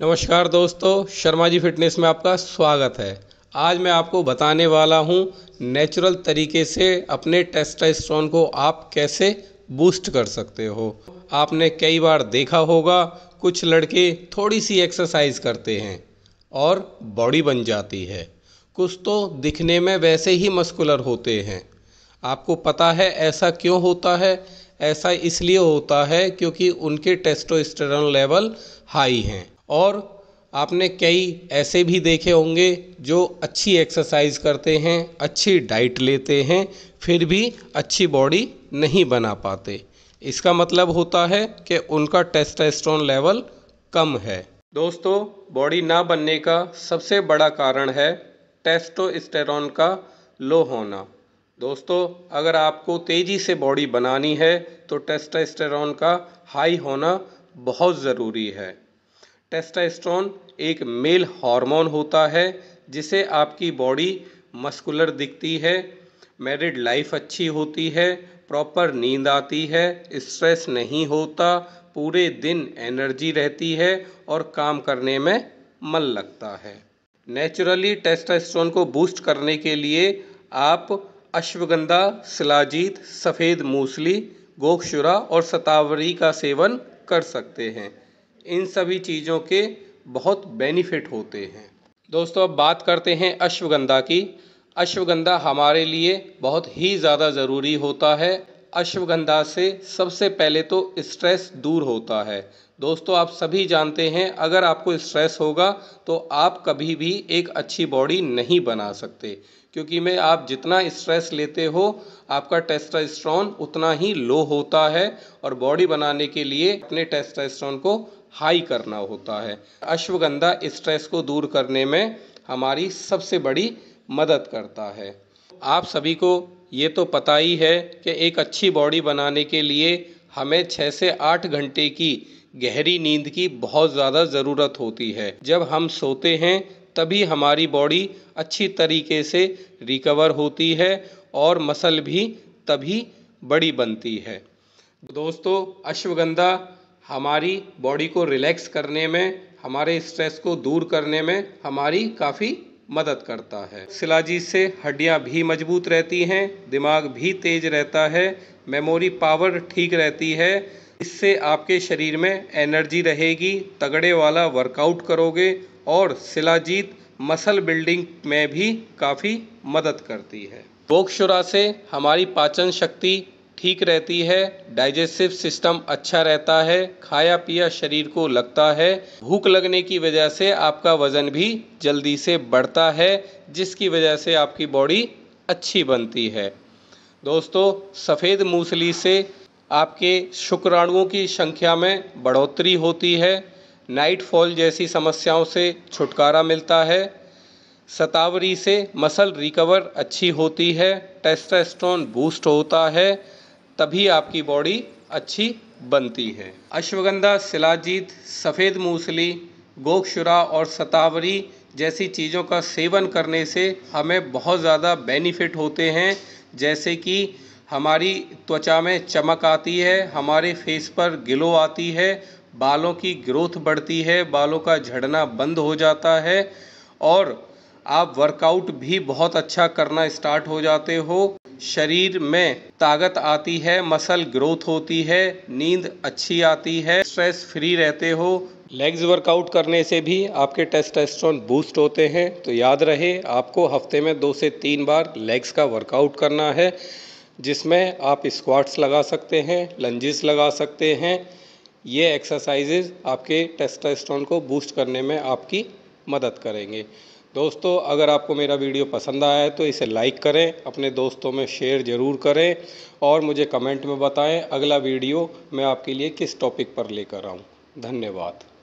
नमस्कार दोस्तों शर्मा जी फिटनेस में आपका स्वागत है आज मैं आपको बताने वाला हूँ नेचुरल तरीके से अपने टेस्टोस्टेरोन को आप कैसे बूस्ट कर सकते हो आपने कई बार देखा होगा कुछ लड़के थोड़ी सी एक्सरसाइज करते हैं और बॉडी बन जाती है कुछ तो दिखने में वैसे ही मस्कुलर होते हैं आपको पता है ऐसा क्यों होता है ऐसा इसलिए होता है क्योंकि उनके टेस्टोस्टेरोन लेवल हाई हैं और आपने कई ऐसे भी देखे होंगे जो अच्छी एक्सरसाइज करते हैं अच्छी डाइट लेते हैं फिर भी अच्छी बॉडी नहीं बना पाते इसका मतलब होता है कि उनका टेस्टेस्ट्रॉन लेवल कम है दोस्तों बॉडी ना बनने का सबसे बड़ा कारण है टेस्टोस्टेरॉन का लो होना दोस्तों अगर आपको तेज़ी से बॉडी बनानी है तो टेस्टोस्टेरॉन का हाई होना बहुत ज़रूरी है टेस्टास्ट्रॉन एक मेल हार्मोन होता है जिसे आपकी बॉडी मस्कुलर दिखती है मैरिड लाइफ अच्छी होती है प्रॉपर नींद आती है स्ट्रेस नहीं होता पूरे दिन एनर्जी रहती है और काम करने में मन लगता है नेचुरली टेस्टास्ट्रॉन को बूस्ट करने के लिए आप अश्वगंधा सिलाजीत सफ़ेद मूसली गोक्षुरा और सतावरी का सेवन कर सकते हैं इन सभी चीज़ों के बहुत बेनिफिट होते हैं दोस्तों अब बात करते हैं अश्वगंधा की अश्वगंधा हमारे लिए बहुत ही ज़्यादा ज़रूरी होता है अश्वगंधा से सबसे पहले तो स्ट्रेस दूर होता है दोस्तों आप सभी जानते हैं अगर आपको स्ट्रेस होगा तो आप कभी भी एक अच्छी बॉडी नहीं बना सकते क्योंकि में आप जितना स्ट्रेस लेते हो आपका टेस्टास्ट्रॉन उतना ही लो होता है और बॉडी बनाने के लिए अपने टेस्टोस्टेरोन को हाई करना होता है अश्वगंधा स्ट्रेस को दूर करने में हमारी सबसे बड़ी मदद करता है आप सभी को ये तो पता ही है कि एक अच्छी बॉडी बनाने के लिए हमें छः से आठ घंटे की गहरी नींद की बहुत ज़्यादा ज़रूरत होती है जब हम सोते हैं तभी हमारी बॉडी अच्छी तरीके से रिकवर होती है और मसल भी तभी बड़ी बनती है दोस्तों अश्वगंधा हमारी बॉडी को रिलैक्स करने में हमारे स्ट्रेस को दूर करने में हमारी काफ़ी मदद करता है सिलाजी से हड्डियाँ भी मजबूत रहती हैं दिमाग भी तेज रहता है मेमोरी पावर ठीक रहती है इससे आपके शरीर में एनर्जी रहेगी तगड़े वाला वर्कआउट करोगे और सिलाजीत मसल बिल्डिंग में भी काफ़ी मदद करती है बोक्षुरा से हमारी पाचन शक्ति ठीक रहती है डाइजेस्टिव सिस्टम अच्छा रहता है खाया पिया शरीर को लगता है भूख लगने की वजह से आपका वज़न भी जल्दी से बढ़ता है जिसकी वजह से आपकी बॉडी अच्छी बनती है दोस्तों सफ़ेद मूसली से आपके शुक्राणुओं की संख्या में बढ़ोतरी होती है नाइट फॉल जैसी समस्याओं से छुटकारा मिलता है सतावरी से मसल रिकवर अच्छी होती है टेस्टोस्टेरोन बूस्ट होता है तभी आपकी बॉडी अच्छी बनती है अश्वगंधा सिलाजीत सफ़ेद मूसली गोक्षुरा और सतावरी जैसी चीज़ों का सेवन करने से हमें बहुत ज़्यादा बेनिफिट होते हैं जैसे कि हमारी त्वचा में चमक आती है हमारे फेस पर ग्लो आती है बालों की ग्रोथ बढ़ती है बालों का झड़ना बंद हो जाता है और आप वर्कआउट भी बहुत अच्छा करना स्टार्ट हो जाते हो शरीर में ताकत आती है मसल ग्रोथ होती है नींद अच्छी आती है स्ट्रेस फ्री रहते हो लेग्स वर्कआउट करने से भी आपके टेस्टोस्टेरोन बूस्ट होते हैं तो याद रहे आपको हफ्ते में दो से तीन बार लेग्स का वर्कआउट करना है जिसमें आप स्क्वाट्स लगा सकते हैं लंजेस लगा सकते हैं ये एक्सरसाइजेज आपके टेस्टोस्टेरोन को बूस्ट करने में आपकी मदद करेंगे दोस्तों अगर आपको मेरा वीडियो पसंद आया है तो इसे लाइक करें अपने दोस्तों में शेयर ज़रूर करें और मुझे कमेंट में बताएं अगला वीडियो मैं आपके लिए किस टॉपिक पर लेकर आऊँ धन्यवाद